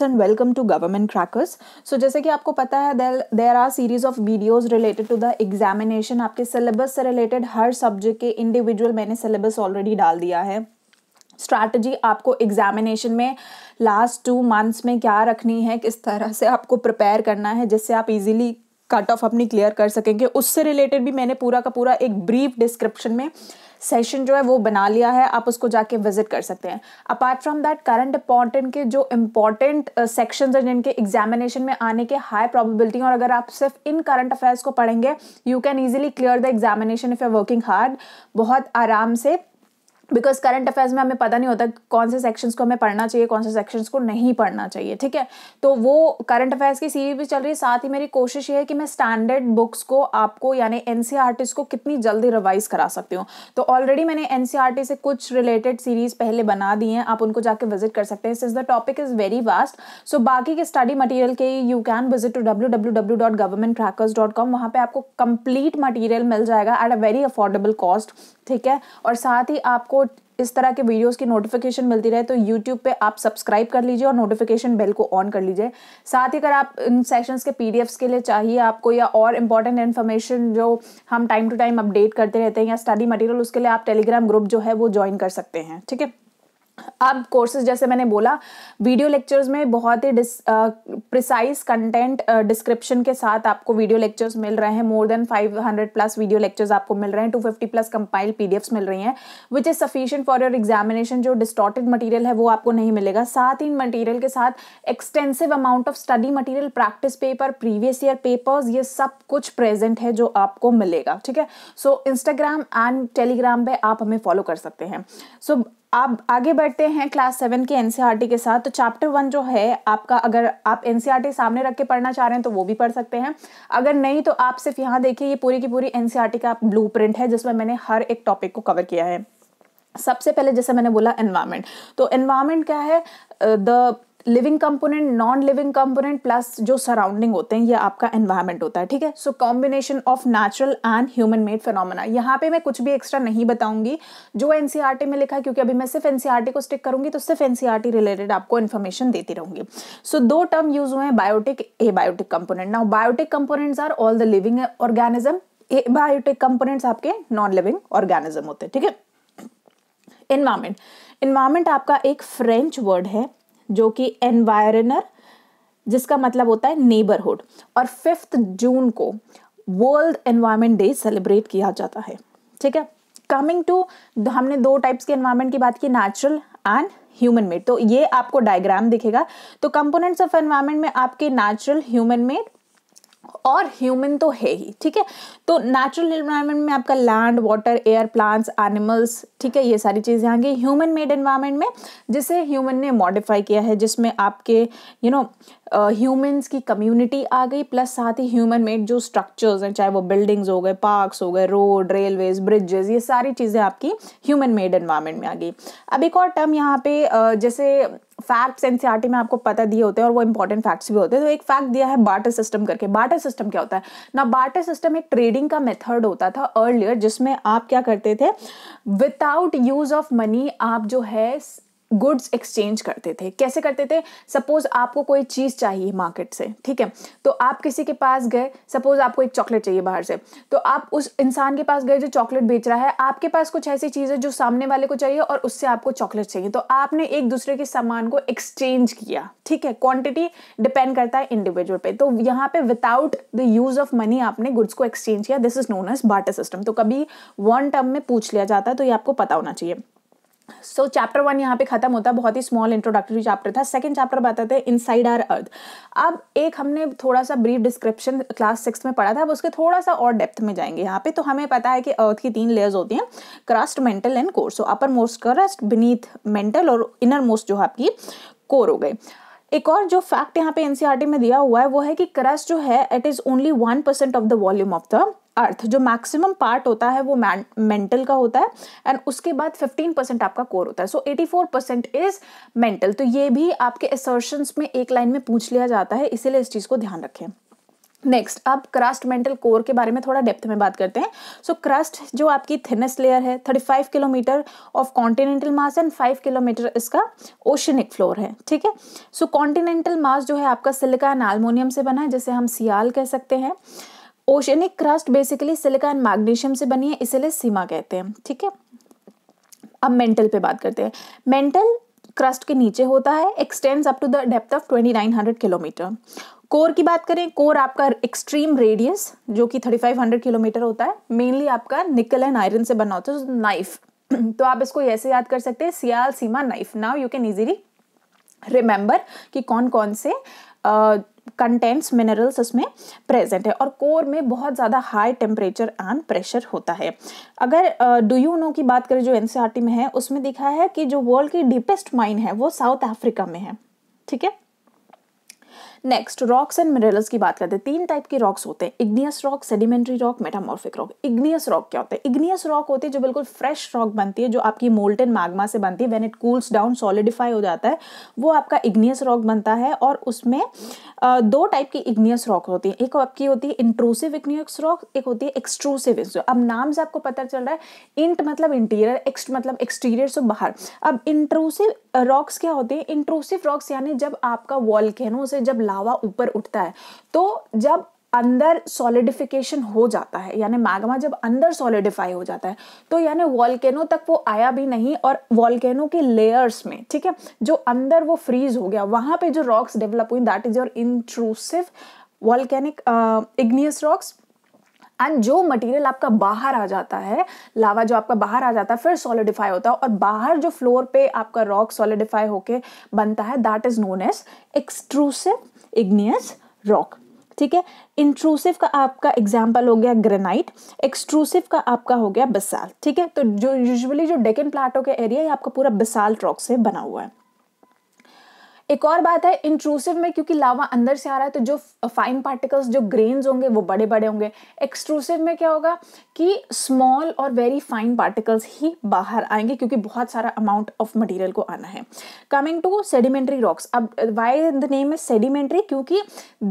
and welcome to government crackers so jaise ki aapko pata hai there are series of videos related to the examination aapke syllabus se related har subject ke individual maine syllabus already dal diya hai strategy आपको examination में last two months में क्या रखनी है किस तरह से आपको प्रिपेयर करना है जिससे आप इजीली कट ऑफ अपनी क्लियर कर सकेंगे उससे रिलेटेड भी मैंने पूरा का पूरा एक ब्रीफ डिस्क्रिप्शन में सेशन जो है वो बना लिया है आप उसको जाके विजिट कर सकते हैं apart from that current important के जो इंपॉर्टेंट सेक्शंस uh, हैं जिनके एग्जामिनेशन में आने के हाई प्रोबेबिलिटी और अगर आप सिर्फ इन करंट अफेयर्स को पढ़ेंगे you can easily clear the examination if you're working hard बहुत आराम से बिकॉज करंट अफेयर्स में हमें पता नहीं होता कौन से सेक्शंस को हमें पढ़ना चाहिए कौन से सेक्शंस को नहीं पढ़ना चाहिए ठीक है तो वो करंट अफेयर्स की सीरीज भी चल रही है साथ ही मेरी कोशिश ये है कि मैं स्टैंडर्ड बुक्स को आपको यानी एन e को कितनी जल्दी रिवाइज करा सकती हूँ तो ऑलरेडी मैंने एन e से कुछ रिलेटेड सीरीज पहले बना दी हैं आप उनको जाके विजिट कर सकते हैं since the topic is very vast so बाकी के स्टडी मटीरियल के you can visit to W W W dot government trackers dot com वहाँ पर आपको कंप्लीट मटीरियल मिल जाएगा at a very affordable cost ठीक है और साथ ही आपको इस तरह के वीडियोस की नोटिफिकेशन मिलती रहे तो यूट्यूब पे आप सब्सक्राइब कर लीजिए और नोटिफिकेशन बेल को ऑन कर लीजिए साथ ही अगर आप इन सेशंस के पीडीएफ्स के लिए चाहिए आपको या और इम्पॉर्टेंट इन्फॉर्मेशन जो हम टाइम टू टाइम अपडेट करते रहते हैं या स्टडी मटेरियल उसके लिए आप टेलीग्राम ग्रुप जो है वो ज्वाइन कर सकते हैं ठीक है अब कोर्सेज जैसे मैंने बोला वीडियो लेक्चर्स में बहुत ही डिस प्रिसाइज कंटेंट डिस्क्रिप्शन के साथ आपको वीडियो लेक्चर्स मिल रहे हैं more than 500 plus video lectures आपको मिल रहे हैं 250 प्लस कंपाइल पीडीएफ्स मिल रही हैं which is sufficient for your examination जो डिस्टॉटेड मटीरियल है वो आपको नहीं मिलेगा साथ ही इन मटीरियल के साथ extensive amount of study material practice paper previous year papers ये सब कुछ प्रेजेंट है जो आपको मिलेगा ठीक है सो इंस्टाग्राम एंड टेलीग्राम पर आप हमें फॉलो कर सकते हैं सो so, आप आगे बढ़ते हैं क्लास सेवन के एनसीईआरटी e के साथ तो चैप्टर वन जो है आपका अगर आप एनसीईआरटी e सामने रख के पढ़ना चाह रहे हैं तो वो भी पढ़ सकते हैं अगर नहीं तो आप सिर्फ यहाँ देखिए ये पूरी की पूरी एनसीईआरटी e का प्रिंट है जिसमें मैंने हर एक टॉपिक को कवर किया है सबसे पहले जैसे मैंने बोला एनवायरमेंट तो एनवायरमेंट क्या है the living component non living component plus जो सराउंडिंग होते हैं ये आपका एनवायरमेंट होता है ठीक है so combination of natural and human made phenomena यहाँ पे मैं कुछ भी एक्स्ट्रा नहीं बताऊंगी जो एनसीईआरटी e में लिखा है क्योंकि अभी मैं सिर्फ एनसीईआरटी e को स्टिक करूंगी तो सिर्फ एनसीईआरटी रिलेटेड e आपको इन्फॉर्मेशन देती रहूंगी सो so, दो टर्म यूज हुए हैं biotic abiotic component now biotic components are all the living organism abiotic components आपके नॉन लिविंग ऑर्गेनिज्म होते हैं ठीक है इन्वामेंट इन्वामेंट आपका एक फ्रेंच वर्ड है जो कि एनवायरनर जिसका मतलब होता है नेबरहुड और फिफ्थ जून को वर्ल्ड एनवायरमेंट डे सेलिब्रेट किया जाता है ठीक है कमिंग टू हमने दो टाइप्स के एनवायरमेंट की बात की नेचुरल एंड ह्यूमन मेड तो ये आपको डायग्राम दिखेगा तो कंपोनेंट्स ऑफ एनवायरमेंट में आपके नेचुरल ह्यूमन मेड और ह्यूमन तो है ही ठीक है तो नेचुरल इन्वायरमेंट में आपका land water air plants animals ठीक है ये सारी चीज़ें आ गई ह्यूमन मेड इन्वायरमेंट में जिसे ह्यूमन ने मॉडिफाई किया है जिसमें आपके यू नो ह्यूमंस की कम्युनिटी आ गई प्लस साथ ही ह्यूमन मेड जो स्ट्रक्चर्स हैं चाहे वो बिल्डिंग्स हो गए पार्क्स हो गए रोड रेलवेज ब्रिजेस ये सारी चीज़ें आपकी ह्यूमन मेड इन्वायरमेंट में आ गई अब एक और टर्म यहाँ पे uh, जैसे फैक्ट्स एनसीईआरटी e में आपको पता दिए होते हैं और वो इंपॉर्टेंट फैक्ट्स भी होते हैं तो एक फैक्ट दिया है बार्टर सिस्टम करके बार्टर सिस्टम क्या होता है ना बार्टर सिस्टम एक ट्रेडिंग का मेथड होता था अर्लियर जिसमें आप क्या करते थे विदाउट यूज ऑफ मनी आप जो है गुड्स एक्सचेंज करते थे कैसे करते थे सपोज आपको कोई चीज़ चाहिए मार्केट से ठीक है तो आप किसी के पास गए सपोज आपको एक चॉकलेट चाहिए बाहर से तो आप उस इंसान के पास गए जो चॉकलेट बेच रहा है आपके पास कुछ ऐसी चीज़ है जो सामने वाले को चाहिए और उससे आपको चॉकलेट चाहिए तो आपने एक दूसरे के सामान को एक्सचेंज किया ठीक है क्वान्टिटी डिपेंड करता है इंडिविजुअल पे तो यहाँ पे without the use of money आपने गुड्स को एक्सचेंज किया this is known as barter system तो कभी वन टर्म में पूछ लिया जाता है तो ये आपको पता होना चाहिए सो चैप्टर वन यहाँ पे खत्म होता है बहुत ही स्मॉल इंट्रोडक्टरी चैप्टर था सेकंड चैप्टर बताते हैं इनसाइड आर अर्थ अब एक हमने थोड़ा सा ब्रीफ डिस्क्रिप्शन क्लास सिक्स में पढ़ा था अब उसके थोड़ा सा और डेप्थ में जाएंगे यहाँ पे तो हमें पता है कि अर्थ की तीन लेयर्स होती हैं crust mantle and core so upper most crust beneath mantle और इनर मोस्ट जो है आपकी कोर हो गए एक और जो फैक्ट यहाँ पे एनसीईआरटी e में दिया हुआ है वो है कि क्रस्ट जो है it is only one percent of the volume of the earth जो मैक्सिमम पार्ट होता है वो मेंटल का होता है एंड उसके बाद 15 परसेंट आपका कोर होता है सो 84 परसेंट इज मेंटल तो ये भी आपके एसर्शंस में एक लाइन में पूछ लिया जाता है इसीलिए इस चीज़ को ध्यान रखें नेक्स्ट अब क्रस्ट मेंटल कोर के बारे में थोड़ा डेप्थ में बात करते हैं सो so, क्रस्ट जो आपकी थिनेस्ट लेयर है 35 kilometre of continental mass and 5 kilometre इसका ओशनिक फ्लोर है ठीक है सो कॉन्टिनेंटल मास जो है आपका सिलिका एंड आलमोनियम से बना है जिसे हम सियाल कह सकते हैं oceanic crust basically silica and magnesium से बनी है इसीलिए सीमा कहते हैं ठीक है अब मेंटल पे बात करते हैं मेंटल क्रस्ट के नीचे होता है extends up to the depth of 2900 kilometre core की बात करें कोर आपका एक्सट्रीम रेडियस जो कि 3500 किलोमीटर होता है मेनली आपका निकल एंड आयरन से बना होता है नाइफ तो, तो आप इसको ऐसे याद कर सकते हैं sial sima nife now you can easily remember कि कौन कौन से कंटेंट्स मिनरल्स इसमें प्रेजेंट है और कोर में बहुत ज़्यादा हाई टेम्परेचर एंड प्रेशर होता है अगर डू यू नो की बात करें जो एन e में है उसमें दिखा है कि जो वर्ल्ड की डीपेस्ट माइन है वो साउथ अफ्रीका में है ठीक है नेक्स्ट रॉक्स एंड मिनरल्स की बात करते हैं तीन टाइप के रॉक्स होते हैं igneous rock sedimentary rock metamorphic rock igneous rock क्या होता है इग्नियस रॉक होती है जो बिल्कुल फ्रेश रॉक बनती है जो आपकी मोल्टन मैग्मा से बनती है when it cools down solidify हो जाता है वो आपका इग्नियस रॉक बनता है और उसमें दो टाइप की इग्नियस रॉक होती है एक आपकी होती है इंट्रूसिव इग्नियस रॉक एक होती है एक्सट्रूसिव अब नाम से आपको पता चल रहा है इंट मतलब इंटीरियर एक्स्ट मतलब एक्सटीरियर से बाहर अब इंट्रूसिव रॉक्स क्या होते हैं इंट्रूसिव रॉक्स यानी जब आपका वॉल्केनो से जब लावा ऊपर उठता है तो जब अंदर सॉलिडिफिकेशन हो जाता है यानी मैग्मा जब अंदर सॉलिडिफाई हो जाता है तो यानी वॉल्केनो तक वो आया भी नहीं और वॉल्केनो के लेयर्स में ठीक है जो अंदर वो फ्रीज हो गया वहां पे जो रॉक्स डेवलप हुई that is your intrusive volcanic igneous rocks and जो मटेरियल आपका बाहर आ जाता है लावा जो आपका बाहर आ जाता है फिर सॉलिडिफाई होता है और बाहर जो फ्लोर पे आपका रॉक सॉलिडिफाई होके बनता है that is known as extrusive igneous rock ठीक है इंट्रूसिव का आपका एग्जाम्पल हो गया ग्रेनाइट एक्सट्रूसिव का आपका हो गया बिसाल ठीक है तो जो यूजली जो डेकन प्लाटो के एरिया है आपका पूरा बिसाल रॉक से बना हुआ है एक और बात है इंट्रूसिव में क्योंकि लावा अंदर से आ रहा है तो जो फाइन पार्टिकल्स जो ग्रेन्स होंगे वो बड़े बड़े होंगे एक्सट्रूसिव में क्या होगा कि स्मॉल और वेरी फाइन पार्टिकल्स ही बाहर आएंगे क्योंकि बहुत सारा अमाउंट ऑफ मटेरियल को आना है कमिंग टू सेडिमेंट्री रॉक्स अब why the name is sedimentary क्योंकि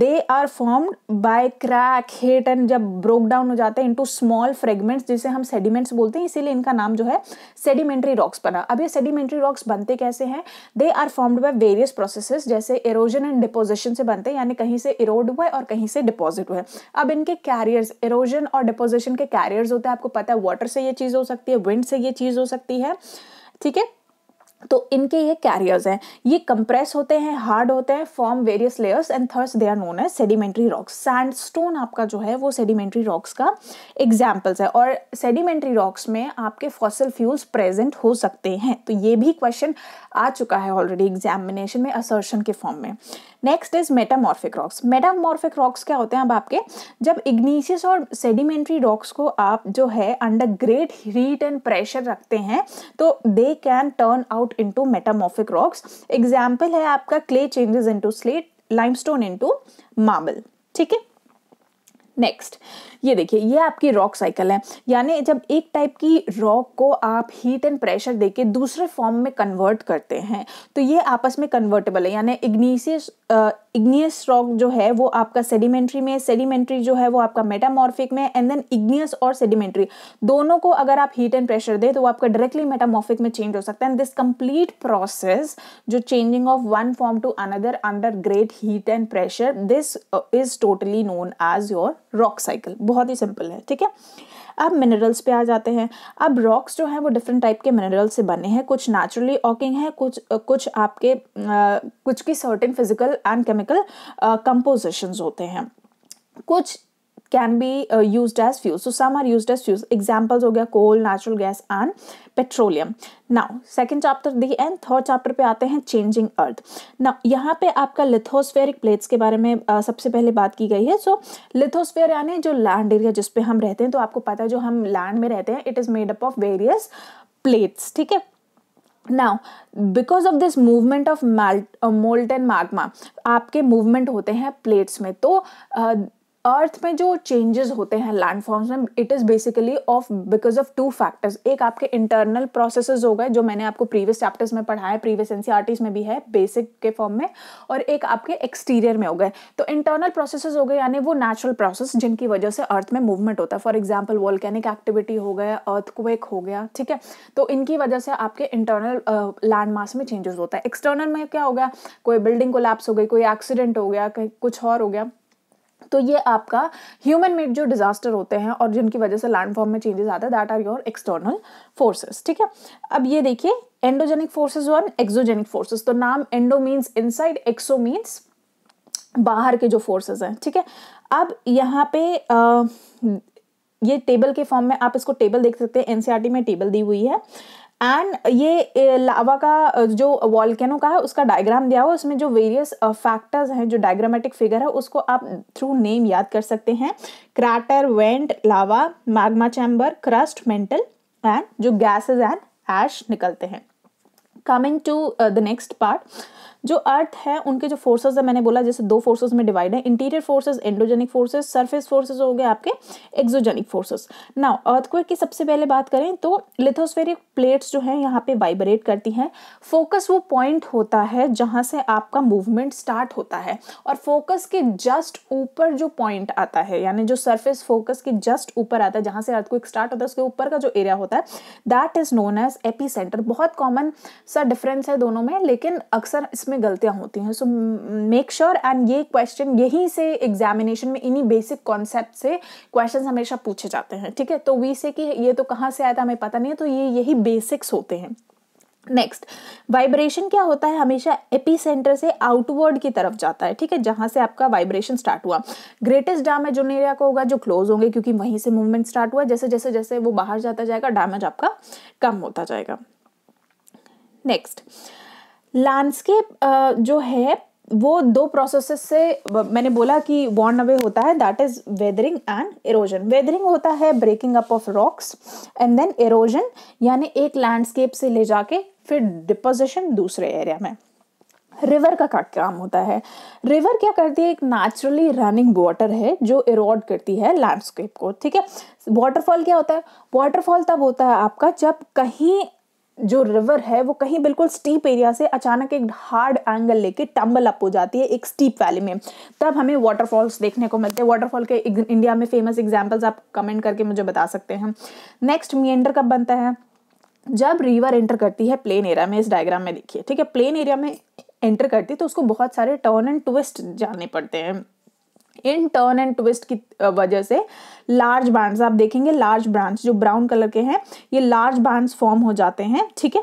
they are formed by crack hit and जब ब्रोक डाउन हो जाते हैं इंटू स्मॉल फ्रेगमेंट्स जिसे हम सेडिमेंट्स बोलते हैं इसीलिए इनका नाम जो है सेडिमेंट्री रॉक्स बना अब ये सेडिमेंट्री रॉक्स बनते कैसे हैं they are formed by various process processes जैसे इरोजन एंड डिपोजिशन से बनते हैं यानी कहीं से इरोड हुआ है और कहीं से डिपॉजिट हुआ है अब इनके कैरियर्स इरोजन और डिपोजिशन के कैरियर्स होते हैं आपको पता है वाटर से ये चीज़ हो सकती है विंड से ये चीज़ हो सकती है ठीक है तो इनके ये कैरियर्स हैं ये कंप्रेस होते हैं हार्ड होते हैं form various layers and thus they are known as sedimentary rocks sandstone आपका जो है वो सेडिमेंट्री रॉक्स का एग्जाम्पल्स है और सेडिमेंट्री रॉक्स में आपके फॉसिल फ्यूल्स प्रेजेंट हो सकते हैं तो ये भी क्वेश्चन आ चुका है ऑलरेडी एग्जामिनेशन में असर्शन के फॉर्म में next is metamorphic rocks metamorphic rocks क्या होते हैं अब आपके जब इग्निशियस और सेडिमेंट्री रॉक्स को आप जो है under great heat and pressure रखते हैं तो they can turn out out into metamorphic rocks example है आपका clay changes into slate limestone into marble ठीक है नेक्स्ट ये देखिए ये आपकी रॉक साइकिल है यानी जब एक टाइप की रॉक को आप हीट एंड प्रेशर देके दूसरे फॉर्म में कन्वर्ट करते हैं तो ये आपस में कन्वर्टेबल है यानी इग्नीसियस इग्नियस रॉक जो है वो आपका सेडिमेंट्री में सेडिमेंट्री जो है वो आपका मेटामॉर्फिक में एंड देन इग्नियस और सेडिमेंट्री दोनों को अगर आप हीट एंड प्रेशर दे तो वो आपका डायरेक्टली मेटामॉर्फिक में चेंज हो सकता है एंड दिस कंप्लीट प्रोसेस जो changing of one form to another under great heat and pressure this is totally known as your rock cycle बहुत ही सिंपल है ठीक है अब मिनरल्स पे आ जाते हैं अब रॉक्स जो हैं वो डिफरेंट टाइप के मिनरल्स से बने हैं कुछ नेचुरली ऑकिंग हैं कुछ कुछ आपके आ, कुछ की certain physical and chemical compositions होते हैं कुछ can be uh, used as fuel. So some are used as fuels. Examples हो गया coal, natural gas and petroleum. Now second chapter the and third chapter पे आते हैं changing earth. Now यहाँ पे आपका lithospheric plates के बारे में uh, सबसे पहले बात की गई है. So lithosphere यानी जो land area जिस पे हम रहते हैं तो आपको पता है जो हम land में रहते हैं it is made up of various plates. ठीक है now because of this movement of molten magma आपके movement होते हैं plates में तो uh, अर्थ में जो चेंजेस होते हैं लैंडफॉर्म्स में it is basically of because of two factors एक आपके इंटरनल प्रोसेस हो गए जो मैंने आपको प्रीवियस चैप्टर्स में पढ़ाया है प्रीवियस एन e में भी है बेसिक के फॉर्म में और एक आपके एक्सटीरियर में हो गए तो इंटरनल प्रोसेस हो गए यानी वो नेचुरल प्रोसेस जिनकी वजह से अर्थ में मूवमेंट होता है फॉर एग्जाम्पल वॉल्केनिक एक्टिविटी हो गया अर्थक्वेक हो गया ठीक है तो इनकी वजह से आपके इंटरनल लैंड मास में चेंजेस होता है एक्सटर्नल में क्या हो गया कोई बिल्डिंग कोलैप्स हो गई कोई एक्सीडेंट हो गया कुछ और हो गया तो ये आपका ह्यूमन मेड जो डिजास्टर होते हैं और जिनकी वजह से लैंडफॉर्म में चेंजेस आते हैं that are your external forces ठीक है अब ये देखिए एंडोजेनिक फोर्सेस और एक्सोजेनिक फोर्सेस तो नाम endo means inside exo means बाहर के जो फोर्सेस हैं ठीक है अब यहाँ पे आ, ये टेबल के फॉर्म में आप इसको टेबल देख सकते हैं एनसीआरटी e में टेबल दी हुई है एंड ये लावा का जो वॉल्केनो का है उसका डायग्राम दिया हुआ उसमें जो वेरियस फैक्टर्स हैं जो डायग्रामेटिक फिगर है उसको आप थ्रू नेम याद कर सकते हैं crater vent lava magma chamber crust mantle and जो गैसेज एंड एश निकलते हैं coming to the next part जो अर्थ है उनके जो फोर्सेज है मैंने बोला जैसे दो फोर्सेज में डिवाइड है interior forces endogenic forces surface forces हो गए आपके एक्जोजेनिक फोर्सेज नाउ अर्थक्वेक की सबसे पहले बात करें तो लिथोस्फेरिक प्लेट्स जो है यहाँ पे वाइब्रेट करती हैं फोकस वो पॉइंट होता है जहाँ से आपका मूवमेंट स्टार्ट होता है और फोकस के जस्ट ऊपर जो पॉइंट आता है यानी जो सर्फेस फोकस के जस्ट ऊपर आता है जहाँ से अर्थक्वेक स्टार्ट होता है उसके ऊपर का जो एरिया होता है that is known as AP बहुत कॉमन सा डिफरेंस है दोनों में लेकिन अक्सर में गलतियाँ होती हैं सो मेक श्योर एंड ये क्वेश्चन यहीं से एग्जामिनेशन में इन्हीं बेसिक कॉन्सेप्ट से क्वेश्चन हमेशा पूछे जाते हैं ठीक है तो वी से कि ये तो कहाँ से आया था हमें पता नहीं है तो ये यही बेसिक्स होते हैं नेक्स्ट वाइब्रेशन क्या होता है हमेशा एपिसेंटर से आउटवर्ड की तरफ जाता है ठीक है जहां से आपका वाइब्रेशन स्टार्ट हुआ ग्रेटेस्ट डैमेज उन एरिया को होगा जो क्लोज होंगे क्योंकि वहीं से मूवमेंट स्टार्ट हुआ जैसे जैसे जैसे वो बाहर जाता जाएगा डैमेज आपका कम होता जाएगा नेक्स्ट लैंडस्केप uh, जो है वो दो प्रोसेसेस से uh, मैंने बोला कि वॉर्न अवे होता है that is weathering and erosion weathering होता है breaking up of rocks and then erosion यानी एक लैंडस्केप से ले जाके फिर डिपोजिशन दूसरे एरिया में रिवर का काम होता है रिवर क्या करती है एक नेचुरली रनिंग वाटर है जो इरोड करती है लैंडस्केप को ठीक है वाटरफॉल क्या होता है वाटरफॉल तब होता है आपका जब कहीं जो रिवर है वो कहीं बिल्कुल स्टीप एरिया से अचानक एक हार्ड एंगल लेके टम्बल अप हो जाती है एक स्टीप वैली में तब हमें वाटरफॉल्स देखने को मिलते हैं वाटरफॉल के इंडिया में फेमस एग्जाम्पल्स आप कमेंट करके मुझे बता सकते हैं नेक्स्ट मीएंडर कब बनता है जब रिवर एंटर करती है प्लेन एरिया में इस डायग्राम में देखिए ठीक है प्लेन एरिया में एंटर करती है तो उसको बहुत सारे टर्न एंड ट्विस्ट जाने पड़ते हैं इन टर्न एंड ट्विस्ट की वजह से लार्ज बैंड्स आप देखेंगे लार्ज ब्रांड्स जो ब्राउन कलर के हैं ये लार्ज बैंड्स फॉर्म हो जाते हैं ठीक है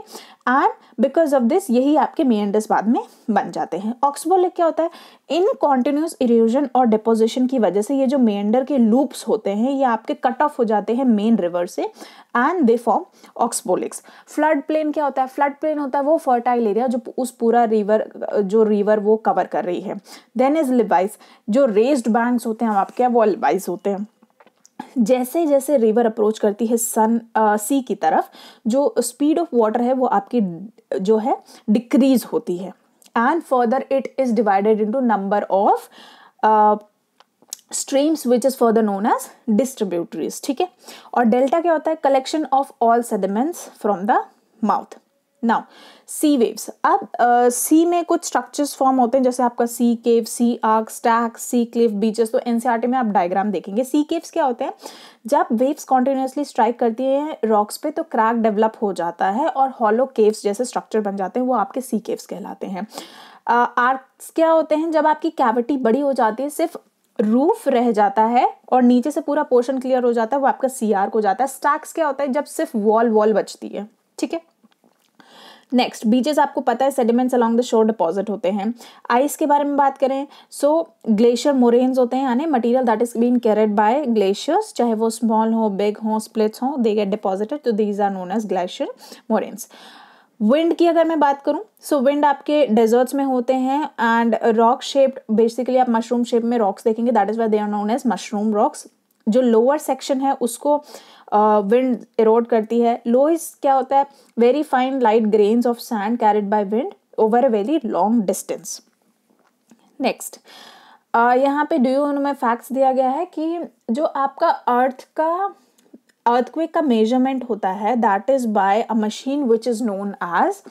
एंड बिकॉज ऑफ दिस यही आपके मेयडर्स बाद में बन जाते हैं ऑक्सबोलिक क्या होता है इन कॉन्टिन्यूस इरोजन और डिपोजिशन की वजह से ये जो मेन्डर के लूप्स होते हैं ये आपके कट ऑफ हो जाते हैं मेन रिवर से and they form oxbow lakes flood plain क्या होता है फ्लड प्लेन होता है वो फर्टाइल एरिया जो उस पूरा रिवर जो रिवर वो कवर कर रही है देन इज लिबाइस जो रेस्ड बैंक्स होते हैं आपके वो लिबाइस होते हैं जैसे जैसे रिवर अप्रोच करती है सन सी की तरफ जो स्पीड ऑफ वाटर है वो आपकी जो है डिक्रीज होती है and further it is divided into number of streams which is further known as distributaries ठीक है और डेल्टा क्या होता है collection of all sediments from the mouth now sea waves अब सी uh, में कुछ स्ट्रक्चर्स फॉर्म होते हैं जैसे आपका sea cave sea arch stack sea cliff beaches तो एनसीईआरटी e में आप डायग्राम देखेंगे सी केव्स क्या होते हैं जब वेव्स कॉन्टिन्यूसली स्ट्राइक करती हैं रॉक्स पे तो क्रैक डेवलप हो जाता है और हॉलो केव्स जैसे स्ट्रक्चर बन जाते हैं वो आपके सी केव्स कहलाते हैं आर्क्स uh, क्या होते हैं जब आपकी कैविटी बड़ी हो जाती है सिर्फ रूफ रह जाता है और नीचे से पूरा पोर्शन क्लियर हो जाता है वो आपका सी आर्क हो जाता है स्टैक्स क्या होता है जब सिर्फ वॉल वॉल बचती है ठीक है नेक्स्ट बीचेस आपको पता है sediments along the shore deposit होते हैं आइस के बारे में बात करें सो ग्लेशियर मोरेन्स होते हैं यानी material that is been carried by glaciers चाहे वो स्मॉल हो बिग हो स्प्लिट्स हो दे गेट डिपॉजिटेड तो these are known as glacier moraines wind की अगर मैं बात करूं सो so विंड आपके डेजर्ट्स में होते हैं एंड रॉक शेप्ड बेसिकली आप मशरूम शेप में रॉक्स देखेंगे that is why they are known as mushroom rocks जो लोअर सेक्शन है उसको विंड uh, इरोड करती है लोइस क्या होता है very fine light grains of sand carried by wind over a very long distance next यहाँ पे डू यू में फैक्ट्स दिया गया है कि जो आपका अर्थ का अर्थक्वेक का मेजरमेंट होता है that is by a machine which is known as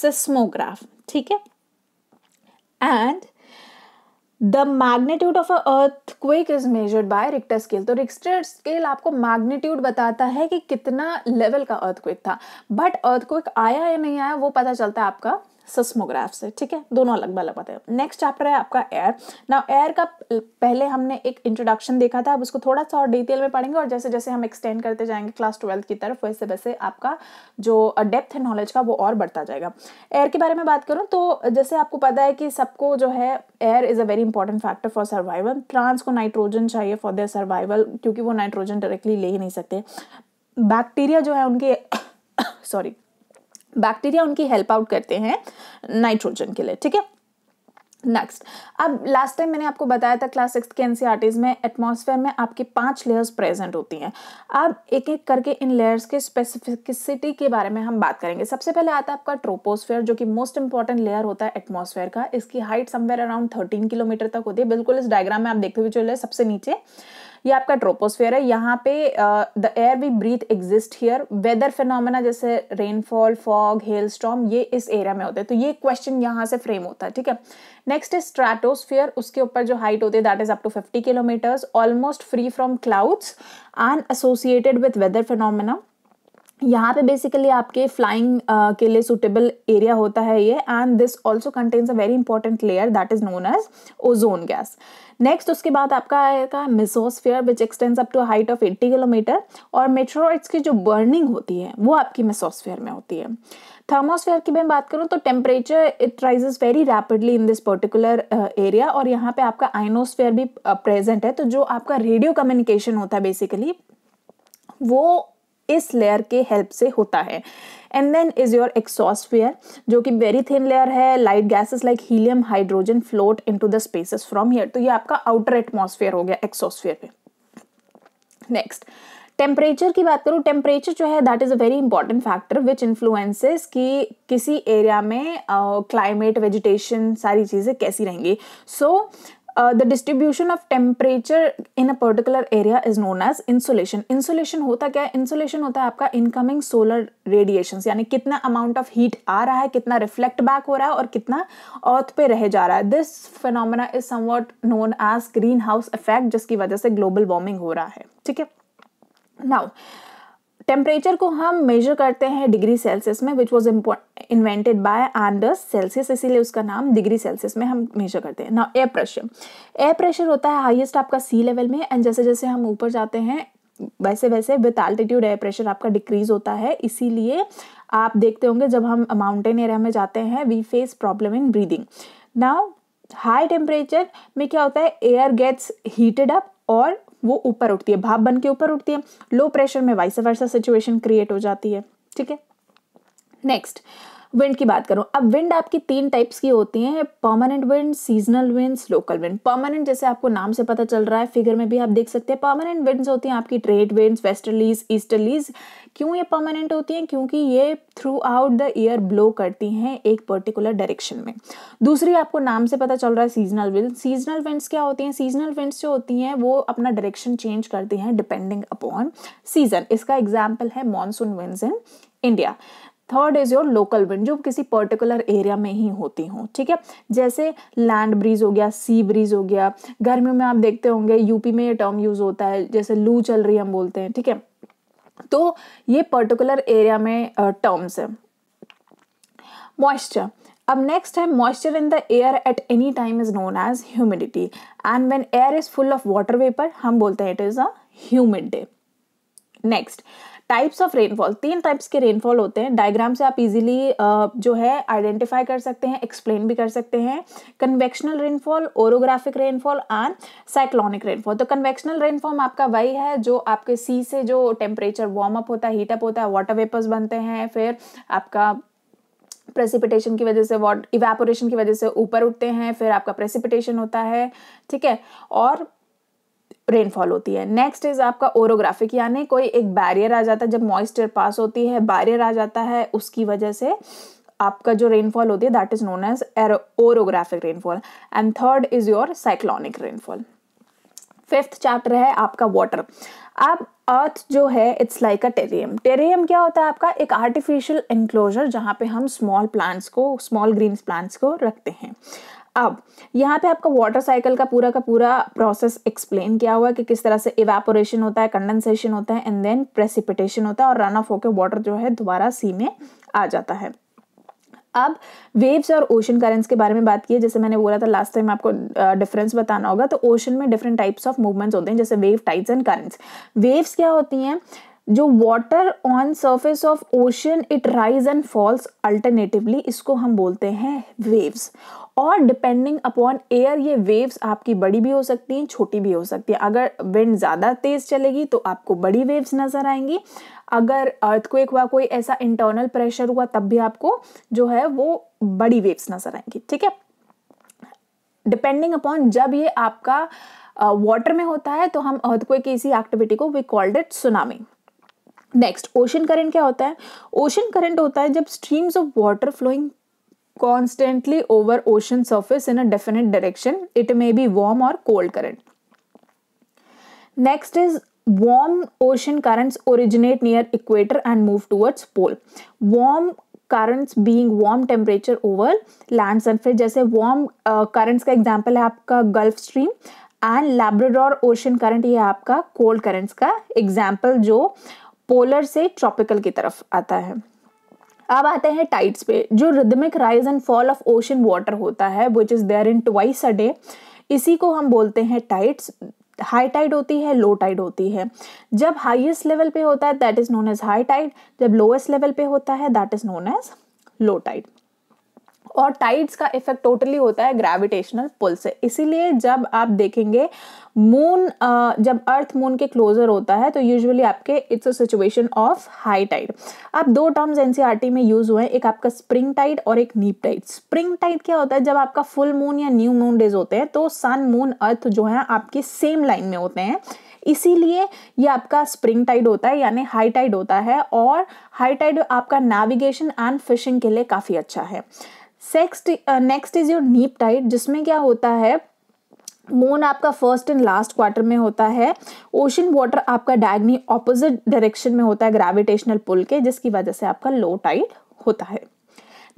seismograph ठीक है and the magnitude of a earthquake is measured by Richter scale तो रिक्टर स्केल आपको मैग्नीट्यूड बताता है कि कितना लेवल का अर्थ क्विक था बट अर्थ क्विक आया या नहीं आया वो पता चलता है आपका सस्मोग्राफ से ठीक है दोनों अलग अलग बताए नेक्स्ट चैप्टर है आपका एयर नाउ एयर का पहले हमने एक इंट्रोडक्शन देखा था अब उसको थोड़ा सा और डिटेल में पढ़ेंगे और जैसे जैसे हम एक्सटेंड करते जाएंगे क्लास ट्वेल्थ की तरफ वैसे वैसे आपका जो डेप्थ है नॉलेज का वो और बढ़ता जाएगा एयर के बारे में बात करूँ तो जैसे आपको पता है कि सबको जो है air is a very important factor for survival plants को नाइट्रोजन चाहिए फॉर देयर सर्वाइवल क्योंकि वो नाइट्रोजन डायरेक्टली ले ही नहीं सकते बैक्टीरिया जो है उनके सॉरी बैक्टीरिया उनकी हेल्प आउट करते हैं नाइट्रोजन के लिए ठीक है नेक्स्ट अब लास्ट टाइम मैंने आपको बताया था क्लास सिक्स के एनसीआर e में एटमॉस्फेयर में आपकी पांच लेयर्स प्रेजेंट होती हैं अब एक एक करके इन लेयर्स के स्पेसिफिकसिटी के बारे में हम बात करेंगे सबसे पहले आता है आपका ट्रोपोस्फेयर जो कि मोस्ट इंपॉर्टेंट लेयर होता है एटमॉस्फेयर का इसकी height somewhere around thirteen kilometre तक होती है बिल्कुल इस डायग्राम में आप देखते हुए चले सबसे नीचे ये आपका ट्रोपोस्फेयर है यहाँ पे the air we breathe exist here weather phenomena जैसे रेनफॉल फॉग हेल स्टॉम ये इस एरिया में होते हैं तो ये क्वेश्चन यहाँ से फ्रेम होता है ठीक है नेक्स्ट इज स्ट्रेटोस्फेयर उसके ऊपर जो हाइट होती है that is up to fifty kilometres almost free from clouds and associated with weather phenomena यहाँ पे बेसिकली आपके फ्लाइंग uh, के लिए सुटेबल एरिया होता है ये and this also contains a very important layer that is known as ozone gas next उसके बाद आपका आएगा mesosphere which extends up to height of 80 kilometre और मेट्रोइड्स की जो बर्निंग होती है वो आपकी मिसोस्फेयर में होती है थर्मोस्फेयर की मैं बात करूँ तो temperature it rises very rapidly in this particular area और यहाँ पे आपका आइनोस्फेयर भी प्रेजेंट uh, है तो जो आपका रेडियो कम्युनिकेशन होता है बेसिकली वो इस लेयर के हेल्प से होता है and then is your exosphere जो कि वेरी थिन लेयर है light gases like helium hydrogen float in to the spaces from here तो ये आपका आउटर एटमॉस्फेयर हो गया एक्सॉस्फेयर पे नेक्स्ट टेम्परेचर की बात करूँ टेम्परेचर जो है that is a very important factor which influences कि किसी एरिया में क्लाइमेट uh, वेजिटेशन सारी चीज़ें कैसी रहेंगी so so, the distribution of temperature in a particular area is known as insulation insulation होता क्या है इंसुलेशन होता है आपका इनकमिंग सोलर रेडिएशन यानी कितना अमाउंट ऑफ हीट आ रहा है कितना रिफ्लेक्ट बैक हो रहा है और कितना अर्थ पे रह जा रहा है this phenomena is some somewhat known as greenhouse effect जिसकी वजह से ग्लोबल वार्मिंग हो रहा है ठीक है नाउ टेम्परेचर को हम मेजर करते हैं डिग्री सेल्सियस में which was invented by Anders Celsius इसीलिए उसका नाम डिग्री सेल्सियस में हम मेजर करते हैं ना एयर प्रेशर एयर प्रेशर होता है हाइएस्ट आपका सी लेवल में एंड जैसे जैसे हम ऊपर जाते हैं वैसे वैसे विथ आल्टीट्यूड एयर प्रेशर आपका डिक्रीज होता है इसीलिए आप देखते होंगे जब हम माउंटेन एरिया में जाते हैं we face problem in breathing now high temperature में क्या होता है एयर गेट्स हीटेड अप और वो ऊपर उठती है भाप बन के ऊपर उठती है लो प्रेशर में वाइस वर्सा सिचुएशन क्रिएट हो जाती है ठीक है नेक्स्ट विंड की बात करूँ अब विंड आपकी तीन टाइप्स की होती हैं permanent wind seasonal winds local wind permanent जैसे आपको नाम से पता चल रहा है फिगर में भी आप देख सकते हैं परमानेंट विंड्स होती हैं आपकी ट्रेड विंड्स वेस्टर्लीज ईस्टर्लीज क्यों ये परमानेंट होती हैं क्योंकि ये throughout the year blow करती हैं एक पर्टिकुलर डायरेक्शन में दूसरी आपको नाम से पता चल रहा है सीजनल विंड सीजनल विंड्स क्या होती हैं सीजनल विंड्स जो होती हैं वो अपना डायरेक्शन चेंज करती हैं डिपेंडिंग अपॉन सीजन इसका एग्जाम्पल है monsoon winds in India third is your local wind जो किसी पर्टिकुलर एरिया में ही होती हूँ ठीक है जैसे लैंड ब्रीज हो गया सी ब्रीज हो गया गर्मियों में आप देखते होंगे यूपी में ये टर्म यूज़ होता है जैसे लू चल रही हम बोलते हैं ठीक है तो ये पर्टिकुलर एरिया में टर्म्स है मॉइस्चर अब नेक्स्ट है moisture in the air at any time is known as humidity and when air is full of water vapour हम बोलते हैं it is a humid day next types of rainfall तीन types के rainfall होते हैं diagram से आप easily जो है आइडेंटिफाई कर सकते हैं एक्सप्लेन भी कर सकते हैं convectional rainfall orographic rainfall and cyclonic rainfall तो कन्वेक्शनल रेनफॉर्म आपका वही है जो आपके सी से जो टेम्परेचर वार्म अप होता है हीटअप होता है वाटर वेपर्स बनते हैं फिर आपका प्रेसिपिटेशन की वजह से वॉट इवेपोरेशन की वजह से ऊपर उठते हैं फिर आपका प्रेसिपिटेशन होता है ठीक है और रेनफॉल होती है नेक्स्ट इज आपका ओरोग्राफिक यानी कोई एक बैरियर आ जाता है जब मॉइस्चर पास होती है बैरियर आ जाता है उसकी वजह से आपका जो रेनफॉल होती है that is known as orographic rainfall and third is your cyclonic rainfall fifth chapter है आपका वाटर अब अर्थ जो है इट्स लाइक अ टेरियम टेरियम क्या होता है आपका एक आर्टिफिशियल इन्क्लोजर जहाँ पे हम स्मॉल प्लांट्स को स्मॉल ग्रीन प्लांट्स को रखते हैं अब यहाँ पे आपका वाटर साइकिल का पूरा का पूरा प्रोसेस एक्सप्लेन किया हुआ है कि किस तरह से इवेपोरेशन होता है कंडेंसेशन होता है एंड देन प्रेसिपिटेशन होता है और रन ऑफ होकर वाटर जो है दोबारा सी में आ जाता है अब वेव्स और ओशन करेंट्स के बारे में बात की है जैसे मैंने बोला था लास्ट टाइम आपको डिफरेंस बताना होगा तो ओशन में डिफरेंट टाइप्स ऑफ मूवमेंट्स होते हैं जैसे wave tides and currents waves क्या होती हैं जो water on surface of ocean it rise and falls alternatively इसको हम बोलते हैं वेव्स और डिपेंडिंग अपॉन एयर ये वेव्स आपकी बड़ी भी हो सकती हैं छोटी भी हो सकती है अगर विंड ज़्यादा तेज़ चलेगी तो आपको बड़ी वेव्स नज़र आएंगी अगर अर्थक्वेक हुआ कोई ऐसा इंटरनल प्रेशर हुआ तब भी आपको जो है वो बड़ी वेव्स नज़र आएंगी ठीक है डिपेंडिंग अपॉन जब ये आपका वाटर में होता है तो हम अर्थक्वेक की इसी एक्टिविटी को we called it tsunami next ocean current क्या होता है ओशन करंट होता है जब streams of water flowing constantly over ocean surface in a definite direction it may be warm और cold current next is warm ocean currents originate near equator and move towards pole warm currents being warm temperature over land surface जैसे warm currents का example है आपका Gulf Stream and Labrador ocean current ये आपका cold currents का example जो polar से tropical की तरफ आता है अब आते हैं टाइड्स पे जो rhythmic rise and fall of ocean water होता है which is there in twice a day इसी को हम बोलते हैं टाइड्स हाई टाइड होती है लो टाइड होती है जब हाईएस्ट लेवल पे होता है that is known as high tide जब लोएस्ट लेवल पे होता है that is known as low tide और टाइड्स का इफेक्ट टोटली होता है ग्रेविटेशनल पुल से इसीलिए जब आप देखेंगे मून जब अर्थ मून के क्लोजर होता है तो यूजुअली आपके it's a situation of high tide आप दो टर्म्स एनसीईआरटी e में यूज हुए हैं एक आपका स्प्रिंग टाइड और एक नीप टाइड स्प्रिंग टाइड क्या होता है जब आपका फुल मून या न्यू मून डेज होते हैं तो सन मून अर्थ जो है आपके सेम लाइन में होते हैं इसीलिए ये आपका स्प्रिंग टाइड होता है यानी हाई टाइड होता है और हाई टाइड आपका नेविगेशन एंड फिशिंग के लिए काफ़ी अच्छा है सेक्स्ट next is your neap tide जिसमें क्या होता है मून आपका फर्स्ट एंड लास्ट क्वार्टर में होता है ओशन वाटर आपका डायगनी ऑपोजिट डायरेक्शन में होता है ग्रेविटेशनल पुल के जिसकी वजह से आपका लो टाइट होता है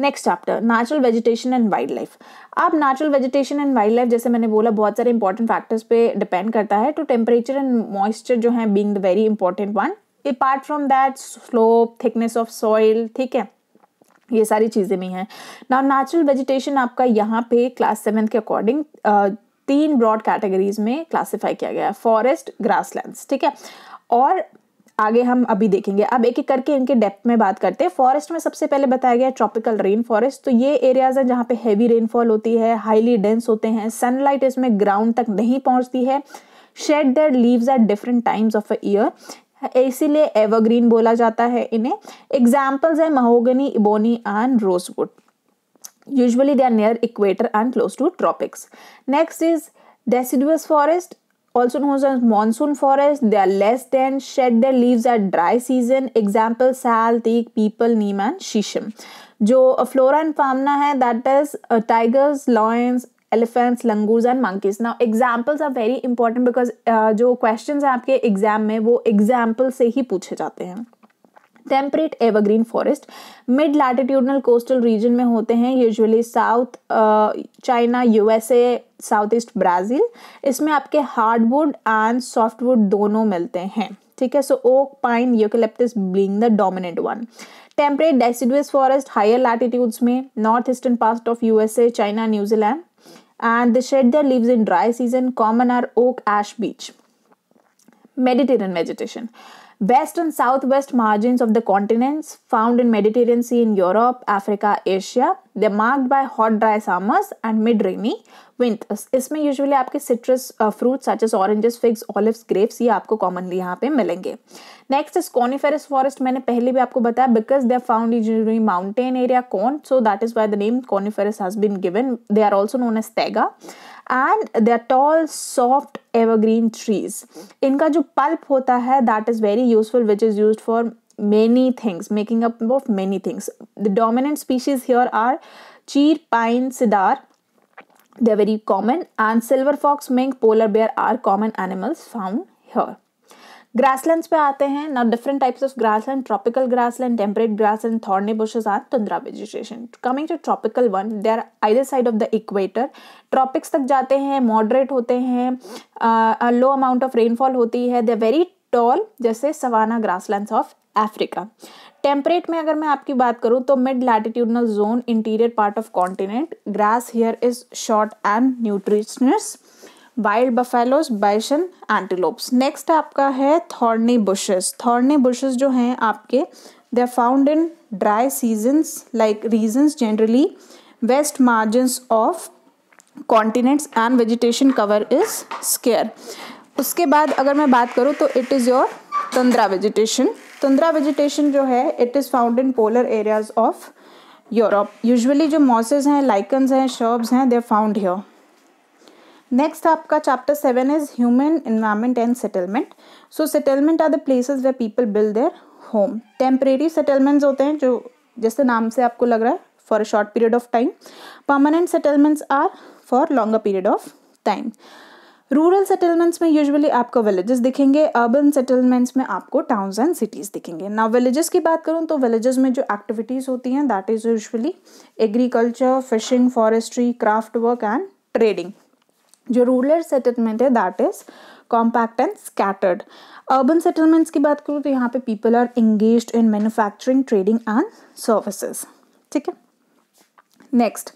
next chapter natural vegetation and wildlife आप natural vegetation and wildlife जैसे मैंने बोला बहुत सारे इंपॉर्टेंट फैक्टर्स पे डिपेंड करता है तो टेम्परेचर एंड मॉइस्चर जो है being the very important one apart from that slope thickness of soil ठीक है ये सारी चीज़ें भी हैं ना नेचुरल वेजिटेशन आपका यहाँ पे क्लास सेवन के अकॉर्डिंग तीन ब्रॉड कैटेगरीज में क्लासिफाई किया गया है फॉरेस्ट ग्रास ठीक है और आगे हम अभी देखेंगे अब एक एक करके इनके डेप्थ में बात करते हैं फॉरेस्ट में सबसे पहले बताया गया ट्रॉपिकल रेन फॉरेस्ट तो ये एरियाज हैं जहाँ पे हैवी रेनफॉल होती है हाईली डेंस होते हैं सनलाइट इसमें ग्राउंड तक नहीं पहुँचती है shed their leaves at different times of a year इसीलिए एवरग्रीन बोला जाता है इन्हें एग्जाम्पल्स है mahogany ebony and rosewood usually they are near equator and close to tropics next is deciduous forest also known as monsoon forest they are less than shed their leave are dry season example sal teak people Neem and शीशम जो flora and fauna है that is tigers lions elephants langurs and monkeys now examples are very important because जो question हैं आपके exam में वो example से ही पूछे जाते हैं temperate evergreen forest mid latitudinal coastal region में होते हैं usually south China USA south east Brazil इसमें आपके हार्डवुड एंड सॉफ्टवुड दोनों मिलते हैं ठीक है so oak pine eucalyptus being the dominant one temperate deciduous forest higher latitudes में north eastern part of U S A China New Zealand and they shed their leaves in dry season. Common are oak, ash, beech. Mediterranean vegetation. West and southwest margins of the continents, found in Mediterranean Sea in Europe, Africa, Asia. They're marked by hot, dry summers and mid-rainy winters. इसमें usually आपके citrus uh, fruits such as oranges, figs, olives, grapes ये आपको commonly यहाँ पे मिलेंगे next is coniferous forest मैंने पहले भी आपको बताया because they found usually mountain area कॉन so that is why the name coniferous has been given they are also known as taiga And they are tall, soft evergreen trees. इनका जो pulp होता है that is very useful which is use many things, making up of many things. The dominant species here are cheer, pine, cedar. They're very common, and silver fox, mink, polar bear are common animals found here. Grasslands पे आते हैं ना different types of grassland tropical grassland temperate grassland thorny bushes are tundra vegetation coming to tropical one they are either side of the equator tropics तक जाते हैं moderate होते हैं लो amount of rainfall होती है दे आर वेरी टॉल जैसे savanna grasslands of Africa temperate में अगर मैं आपकी बात करूँ तो mid latitudinal zone interior part of continent grass here is short and nutritious wild buffaloes bison antelopes next आपका है थॉर्नी बुशेस थॉर्नी बुशेस जो हैं आपके they are found in dry seasons like regions generally west margins of continents and vegetation cover is scarce उसके बाद अगर मैं बात करूँ तो it is your tundra vegetation tundra vegetation जो है it is found in polar areas of Europe usually जो मॉसेज हैं लाइकन्स हैं शर्ब्स हैं दे फाउंड योर नेक्स्ट आपका chapter seven is human environment and settlement so settlement are the places where people build their home temporary settlements होते हैं जो जैसे नाम से आपको लग रहा है for a short period of time permanent settlements are for longer period of time rural settlements में यूजुअली आपको विलेजेस दिखेंगे अर्बन सेटलमेंट्स में आपको टाउन्स एंड सिटीज़ दिखेंगे ना विलेजेस की बात करूँ तो विलेजेस में जो एक्टिविटीज़ होती हैं that is usually agriculture fishing forestry craft work and trading जो रूरल सेटलमेंट है that is compact and scattered urban settlements की बात करूँ तो यहाँ पे people are engage in manufacturing trading and services ठीक है next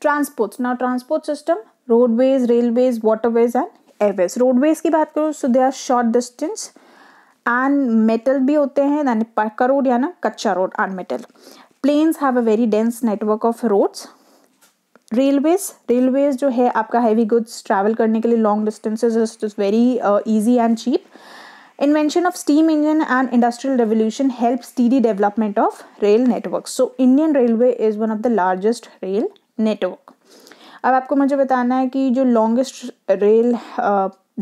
transport now transport system roadways railways waterways and airways roadways की बात करूँ so they are short distance and metal भी होते हैं यानी पक्का रोड या ना कच्चा road and metal plains have a very dense network of roads railways railways जो है आपका हैवी गुड्स ट्रैवल करने के लिए long distances is very easy and cheap invention of steam engine and industrial revolution help steady development of rail network so Indian railway is one of the largest rail network अब आपको मुझे बताना है कि जो लॉन्गेस्ट रेल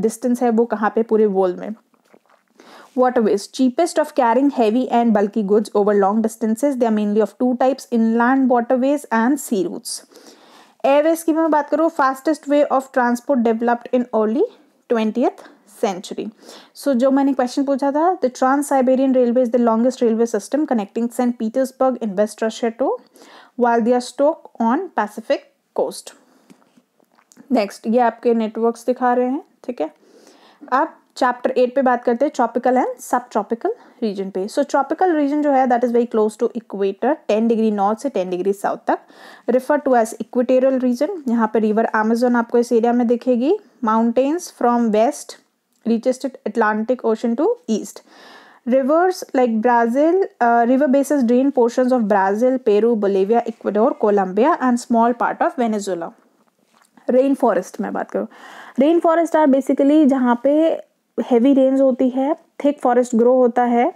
डिस्टेंस है वो कहाँ पे पूरे वर्ल्ड में waterways cheapest of carrying heavy and bulky goods over long distances they are mainly of two types inland waterways and sea routes airways की मैं बात करूँ fastest way of transport developed in early twenty century so जो मैंने question पूछा था the trans Siberian railway is the longest railway system connecting Saint Petersburg in west Russia to Vladivostok on Pacific coast next ये आपके networks दिखा रहे हैं ठीक है अब चैप्टर एट पे बात करते हैं tropical and subtropical region पे सो ट्रॉपिकल रीजन जो है that is very close to equator ten degree north से टेन डिग्री साउथ तक refer to as equatorial region यहाँ पे रिवर अमेजोन आपको इस एरिया में दिखेगी mountains from west reached Atlantic ocean to east rivers like Brazil river basis drain portion of Brazil Peru Bolivia Ecuador Colombia and small part of Venezuela rain forest में बात करूँ rain forest are basically जहाँ पे heavy range होती है thick forest grow होता है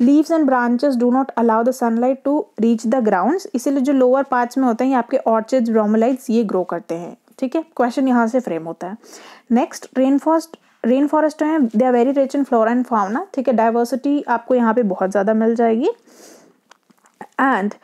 leaves and branches do not allow the sunlight to reach the ground इसीलिए जो लोअर पार्ट्स में होते हैं ये आपके ऑर्चिड्स ब्रोमोलाइट्स ये ग्रो करते हैं ठीक है क्वेश्चन यहाँ से फ्रेम होता है next rainforest rainforest हैं they are very rich in flora and fauna ठीक है डाइवर्सिटी आपको यहाँ पे बहुत ज़्यादा मिल जाएगी एंड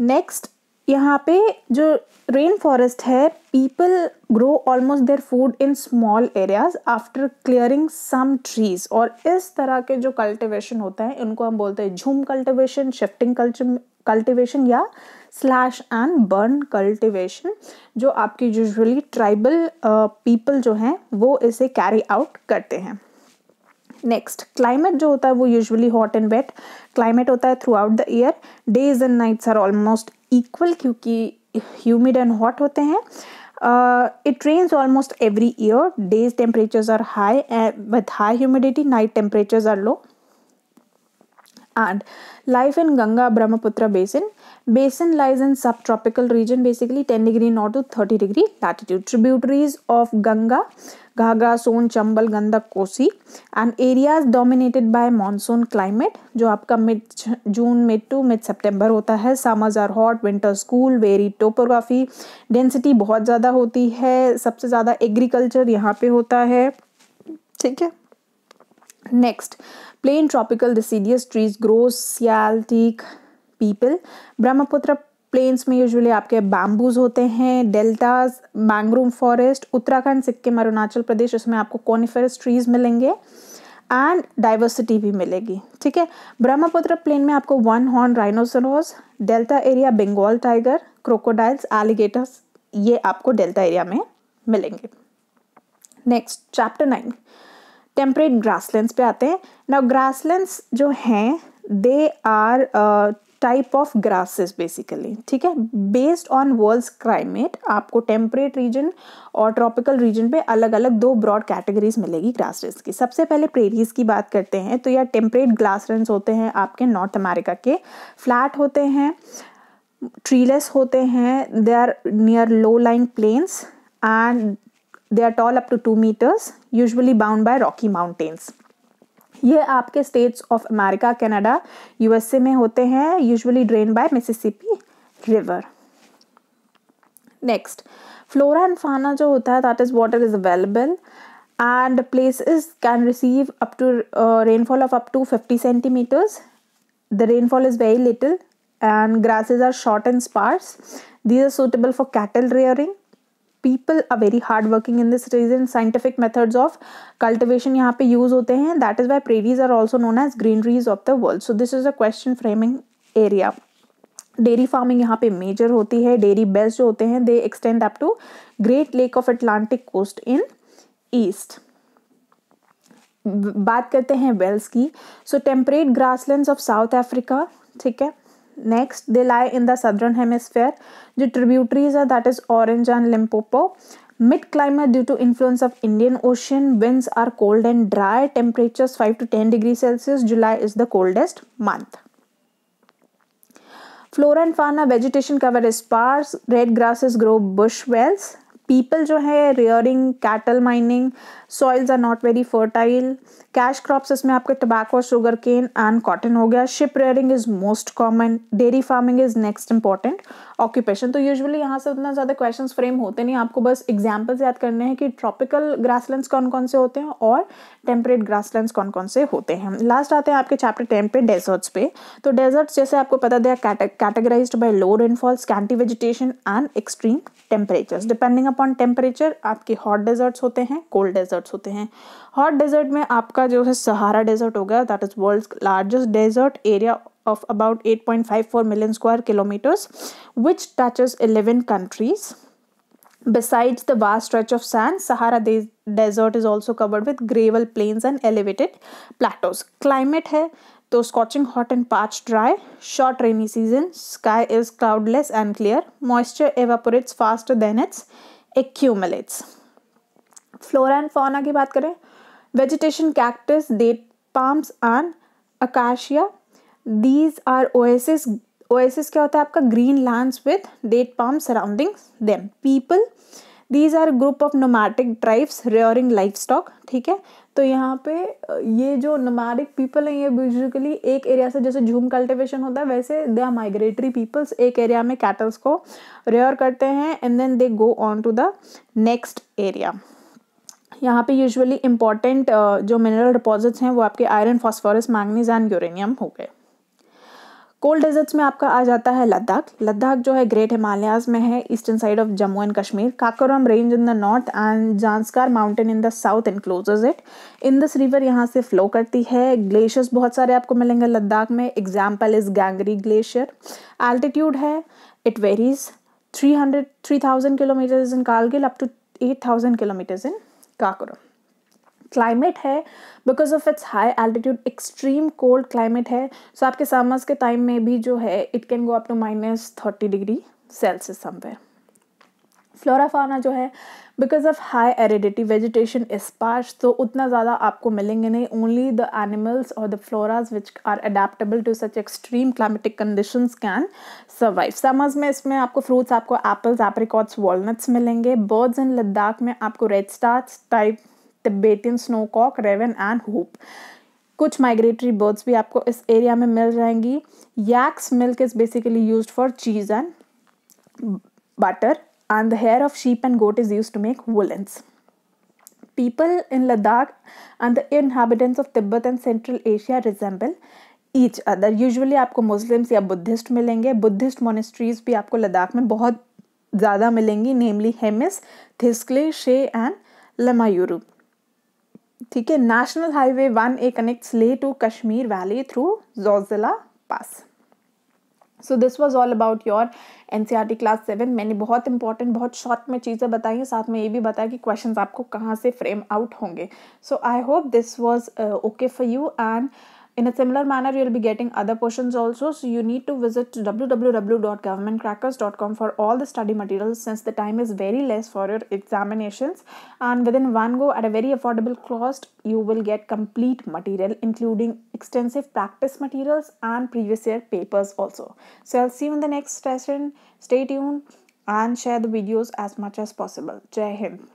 नेक्स्ट यहाँ पे जो रेन फॉरेस्ट है people grow almost their food in small areas after clearing some trees और इस तरह के जो कल्टिवेशन होता है उनको हम बोलते हैं jhum cultivation shifting culture cultivation या स्लैश एंड बर्न कल्टिवेशन जो आपकी यूजुअली ट्राइबल पीपल जो हैं वो इसे कैरी आउट करते हैं नेक्स्ट क्लाइमेट जो होता है वो usually hot and wet climate होता है throughout the year days and nights are almost equal क्योंकि ह्यूमिड एंड हॉट होते हैं it rains almost every year days temperatures are high with high humidity night temperatures are low and life in ganga brahmaputra basin basin lies in subtropical region basically 10 degree north to 30 degree latitude tributaries of ganga Ghaghara Son Chambal Gandak Kosi and areas dominated by monsoon climate जो आपका mid June mid to mid September होता है summers are hot winter school very topography density बहुत ज़्यादा होती है सबसे ज़्यादा एग्रीकल्चर यहाँ पे होता है ठीक है next Plain tropical deciduous trees grows सियाल teak, पीपल ब्रह्मपुत्र प्लेन्स में यूजुअली आपके बैम्बूज होते हैं deltas mangrove forest Uttarakhand Sikkim Arunachal Pradesh इसमें आपको कॉनिफेरस ट्रीज मिलेंगे एंड डाइवर्सिटी भी मिलेगी ठीक है ब्रह्मपुत्र प्लेन में आपको one horn rhinoceros delta area Bengal tiger crocodiles alligators ये आपको डेल्टा एरिया में मिलेंगे next chapter nine temperate grasslands पे आते हैं ग्रास ग्रासलैंड्स जो हैं they are type of grasses basically ठीक है बेस्ड ऑन वर्ल्ड क्लाइमेट आपको टेम्परेट रीजन और ट्रॉपिकल रीजन पे अलग अलग दो ब्रॉड कैटेगरीज मिलेगी ग्रासेस की सबसे पहले प्रेरीज की बात करते हैं तो यह टेम्परेट ग्रासलैंड्स होते हैं आपके नॉर्थ अमेरिका के फ्लैट होते हैं ट्रीलेस होते हैं they are near low lying plains and They are tall up to 2 meters, usually bound by Rocky Mountains. ये आपके states of America Canada USA में होते हैं usually drain by Mississippi river next flora and fauna जो होता है that is water is available and places can receive up to rainfall of up to fifty centimetres the rainfall is very little and grasses are short and sparse. These are suitable for cattle rearing people are very hard working in this region scientific methods of cultivation यहाँ पे use होते हैं that is why prairies are also known as granaries of the world so this is a question framing area dairy farming यहाँ पे major होती है dairy bells जो होते हैं they extend up to great lake of Atlantic coast in east बात करते हैं वेल्स की so temperate grassland of South Africa ठीक है Next, they lie in the southern hemisphere. The tributaries are that is Orange and Limpopo. Mid climate due to influence of Indian Ocean, winds are cold and dry, temperatures 5 to 10 degrees Celsius. July is the coldest month. Flora and fauna vegetation cover is sparse, red grasses grow bush wells, people जो है rearing cattle mining soils are not very fertile cash crops इसमें आपके tobacco sugar cane and cotton हो गया sheep rearing is most common dairy farming is next important occupation तो usually यहाँ से उतना ज़्यादा क्वेश्चन फ्रेम होते नहीं आपको बस एग्जाम्पल्स याद करने हैं कि ट्रॉपिकल ग्रासलैंड्स कौन कौन से होते हैं और टेम्परेट ग्रासलैंड्स कौन कौन से होते हैं लास्ट आते हैं आपके चैप्टर टेन पे डेजर्ट्स पे तो डेजर्ट्स जैसे आपको पता दिया categorize by low rainfall scanty vegetation and extreme temperatures depending upon temperature आपके हॉट डेजर्ट्स होते हैं कोल्ड डेजर्ट्स होते हैं हॉट डेजर्ट में आपका जो है सहारा डेजर्ट होगा that is world largest desert area of about 8.54 million square kilometers, which touches 11 countries. Besides the vast stretch of sand, Sahara de desert is also covered with gravel plains and elevated plateaus. Climate hai, to scorching hot and parched dry, short rainy season, sky is cloudless and clear, moisture evaporates faster than it accumulates. Flora and fauna ki baat kare, vegetation cactus, date palms and acacia these are oasis oasis क्या होता है आपका green lands with date palm surrounding them people these are group of nomadic tribes rearing life stock ठीक है तो यहाँ पे ये जो नोमैटिक पीपल हैं ये बेसिकली एक एरिया से जैसे झूम कल्टिवेशन होता है वैसे दे आर माइग्रेटरी पीपल्स एक एरिया में कैटल्स को रेयर करते हैं and then they go on to the next area यहाँ पे यूजुअली इम्पॉर्टेंट जो मिनरल डिपॉजिट्स हैं वो आपके iron phosphorus manganese and uranium हो गए कोल्ड डेजर्ट्स में आपका आ जाता है लद्दाख लद्दाख जो है ग्रेट हिमालयाज में है eastern side of Jammu and Kashmir Karakoram range in the north and Zanskar mountain in the south encloses it Indus river यहाँ से फ्लो करती है ग्लेशियर्स बहुत सारे आपको मिलेंगे लद्दाख में example is Gangri glacier altitude है it varies three hundred three thousand kilometres in Kargil up to eight thousand kilometres in Karakoram climate है because of its high altitude extreme cold climate है सो so आपके समर्स के टाइम में भी जो है it can go up to minus thirty degree Celsius somewhere flora fauna जो है because of high aridity vegetation इस तो उतना ज़्यादा आपको मिलेंगे नहीं ओनली द एनिमल्स और the floras which are adaptable to such extreme climatic condition can survive summers में इसमें आपको फ्रूट्स आपको एप्पल्स एप्रिकॉट्स वॉलनट्स मिलेंगे बर्ड्स इन लद्दाख में आपको red stars type Tibetan snowcock raven and hoopoe कुछ माइग्रेटरी बर्ड्स भी आपको इस एरिया में मिल जाएंगी yaks milk is basically use for cheese and butter and the hair of sheep and goat is use to make woollens people in Ladakh and the inhabitants of Tibet and central Asia resemble each other usually आपको Muslims या Buddhist मिलेंगे Buddhist monasteries भी आपको लद्दाख में बहुत ज़्यादा मिलेंगी नेमली हेमिस थिस्कले शे एंड लमायूरू ठीक है national highway one A connects Leh to Kashmir valley through Zojila pass so this was all about your N C R T class seven मैंने बहुत इंपॉर्टेंट बहुत शॉर्ट में चीज़ें बताई हैं साथ में ये भी बताया कि क्वेश्चन आपको कहाँ से फ्रेम आउट होंगे so I hope this was okay for you and In a similar manner, you'll be getting other portions also. So you need to visit www.governmentcrackers.com for all the study materials since the time is very less for your examinations. And within one go at a very affordable cost, you will get complete material including extensive practice materials and previous year papers also. So I'll see you in the next session. Stay tuned and share the videos as much as possible. Jai Hind.